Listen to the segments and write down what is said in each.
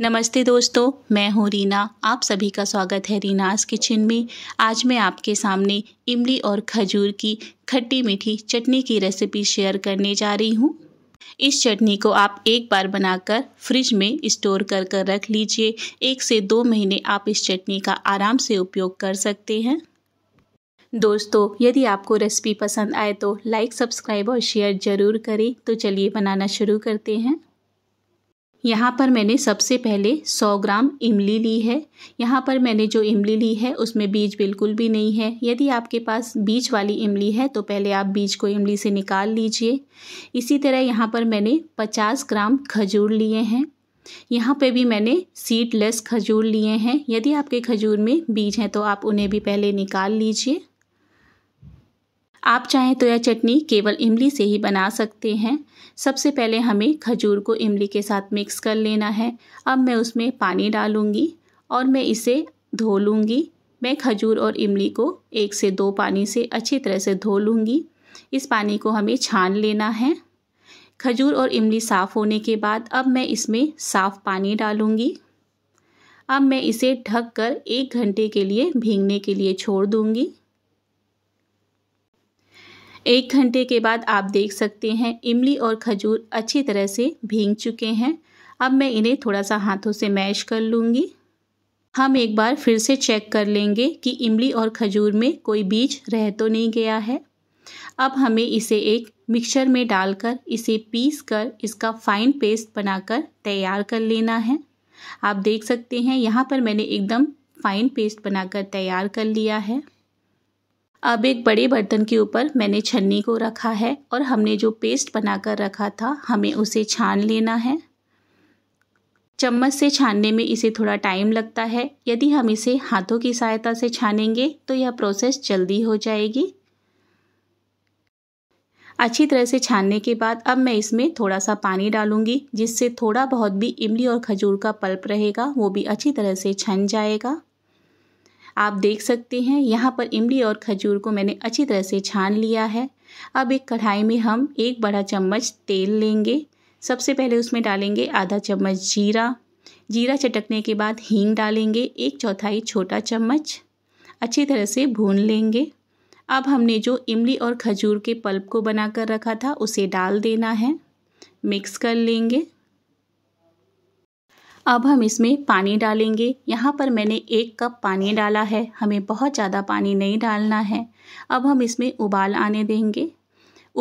नमस्ते दोस्तों मैं हूँ रीना आप सभी का स्वागत है रीनाज किचन में आज मैं आपके सामने इमली और खजूर की खट्टी मीठी चटनी की रेसिपी शेयर करने जा रही हूँ इस चटनी को आप एक बार बनाकर फ्रिज में स्टोर कर कर रख लीजिए एक से दो महीने आप इस चटनी का आराम से उपयोग कर सकते हैं दोस्तों यदि आपको रेसिपी पसंद आए तो लाइक सब्सक्राइब और शेयर ज़रूर करें तो चलिए बनाना शुरू करते हैं यहाँ पर मैंने सबसे पहले 100 ग्राम इमली ली है यहाँ पर मैंने जो इमली ली है उसमें बीज बिल्कुल भी नहीं है यदि आपके पास बीज वाली इमली है तो पहले आप बीज को इमली से निकाल लीजिए इसी तरह यहाँ पर मैंने 50 ग्राम खजूर लिए हैं यहाँ पे भी मैंने सीडलेस खजूर लिए हैं यदि आपके खजूर में बीज हैं तो आप उन्हें भी पहले निकाल लीजिए आप चाहें तो यह चटनी केवल इमली से ही बना सकते हैं सबसे पहले हमें खजूर को इमली के साथ मिक्स कर लेना है अब मैं उसमें पानी डालूँगी और मैं इसे धो लूँगी मैं खजूर और इमली को एक से दो पानी से अच्छी तरह से धो लूँगी इस पानी को हमें छान लेना है खजूर और इमली साफ़ होने के बाद अब मैं इसमें साफ़ पानी डालूँगी अब मैं इसे ढक कर एक घंटे के लिए भींगने के लिए छोड़ दूँगी एक घंटे के बाद आप देख सकते हैं इमली और खजूर अच्छी तरह से भींग चुके हैं अब मैं इन्हें थोड़ा सा हाथों से मैश कर लूँगी हम एक बार फिर से चेक कर लेंगे कि इमली और खजूर में कोई बीज रह तो नहीं गया है अब हमें इसे एक मिक्सचर में डालकर इसे पीस कर इसका फाइन पेस्ट बनाकर तैयार कर लेना है आप देख सकते हैं यहाँ पर मैंने एकदम फाइन पेस्ट बनाकर तैयार कर लिया है अब एक बड़े बर्तन के ऊपर मैंने छन्नी को रखा है और हमने जो पेस्ट बनाकर रखा था हमें उसे छान लेना है चम्मच से छानने में इसे थोड़ा टाइम लगता है यदि हम इसे हाथों की सहायता से छानेंगे तो यह प्रोसेस जल्दी हो जाएगी अच्छी तरह से छानने के बाद अब मैं इसमें थोड़ा सा पानी डालूंगी जिससे थोड़ा बहुत भी इमली और खजूर का पल्प रहेगा वो भी अच्छी तरह से छन जाएगा आप देख सकते हैं यहाँ पर इमली और खजूर को मैंने अच्छी तरह से छान लिया है अब एक कढ़ाई में हम एक बड़ा चम्मच तेल लेंगे सबसे पहले उसमें डालेंगे आधा चम्मच जीरा जीरा चटकने के बाद हींग डालेंगे एक चौथाई छोटा चम्मच अच्छी तरह से भून लेंगे अब हमने जो इमली और खजूर के पल्प को बनाकर रखा था उसे डाल देना है मिक्स कर लेंगे अब हम इसमें पानी डालेंगे यहाँ पर मैंने एक कप पानी डाला है हमें बहुत ज़्यादा पानी नहीं डालना है अब हम इसमें उबाल आने देंगे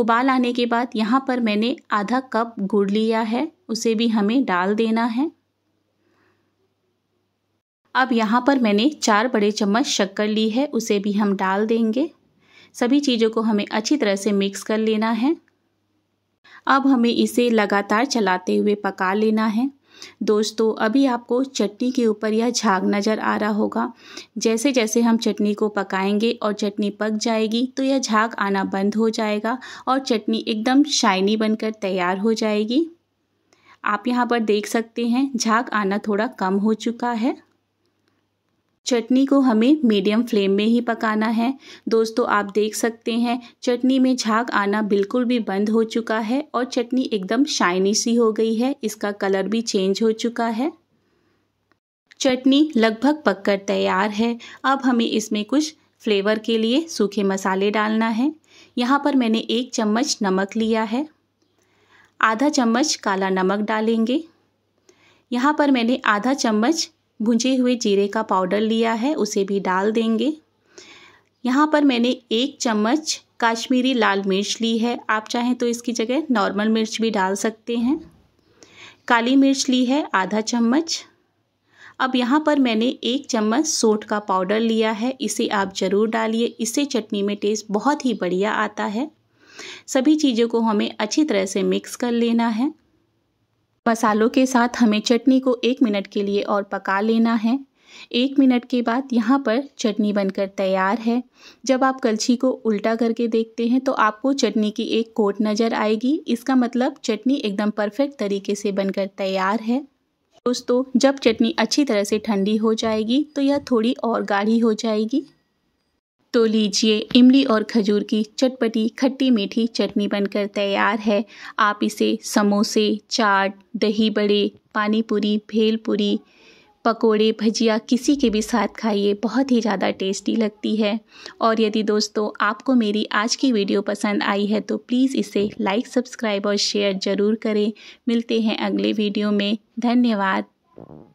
उबाल आने के बाद यहाँ पर मैंने आधा कप गुड़ लिया है उसे भी हमें डाल देना है अब यहाँ पर मैंने चार बड़े चम्मच शक्कर ली है उसे भी हम डाल देंगे सभी चीज़ों को हमें अच्छी तरह से मिक्स कर लेना है अब हमें इसे लगातार चलाते हुए पका लेना है दोस्तों अभी आपको चटनी के ऊपर यह झाग नज़र आ रहा होगा जैसे जैसे हम चटनी को पकाएंगे और चटनी पक जाएगी तो यह झाग आना बंद हो जाएगा और चटनी एकदम शाइनी बनकर तैयार हो जाएगी आप यहाँ पर देख सकते हैं झाग आना थोड़ा कम हो चुका है चटनी को हमें मीडियम फ्लेम में ही पकाना है दोस्तों आप देख सकते हैं चटनी में झाग आना बिल्कुल भी बंद हो चुका है और चटनी एकदम शाइनी सी हो गई है इसका कलर भी चेंज हो चुका है चटनी लगभग पककर तैयार है अब हमें इसमें कुछ फ्लेवर के लिए सूखे मसाले डालना है यहाँ पर मैंने एक चम्मच नमक लिया है आधा चम्मच काला नमक डालेंगे यहाँ पर मैंने आधा चम्मच भुंजे हुए जीरे का पाउडर लिया है उसे भी डाल देंगे यहाँ पर मैंने एक चम्मच काश्मीरी लाल मिर्च ली है आप चाहें तो इसकी जगह नॉर्मल मिर्च भी डाल सकते हैं काली मिर्च ली है आधा चम्मच अब यहाँ पर मैंने एक चम्मच सोट का पाउडर लिया है इसे आप ज़रूर डालिए इससे चटनी में टेस्ट बहुत ही बढ़िया आता है सभी चीज़ों को हमें अच्छी तरह से मिक्स कर लेना है मसालों के साथ हमें चटनी को एक मिनट के लिए और पका लेना है एक मिनट के बाद यहाँ पर चटनी बनकर तैयार है जब आप कलछी को उल्टा करके देखते हैं तो आपको चटनी की एक कोट नज़र आएगी इसका मतलब चटनी एकदम परफेक्ट तरीके से बनकर तैयार है दोस्तों जब चटनी अच्छी तरह से ठंडी हो जाएगी तो यह थोड़ी और गाढ़ी हो जाएगी तो लीजिए इमली और खजूर की चटपटी खट्टी मीठी चटनी बनकर तैयार है आप इसे समोसे चाट दही बड़े पानी पूरी भेल पूरी पकोड़े भजिया किसी के भी साथ खाइए बहुत ही ज़्यादा टेस्टी लगती है और यदि दोस्तों आपको मेरी आज की वीडियो पसंद आई है तो प्लीज़ इसे लाइक सब्सक्राइब और शेयर ज़रूर करें मिलते हैं अगले वीडियो में धन्यवाद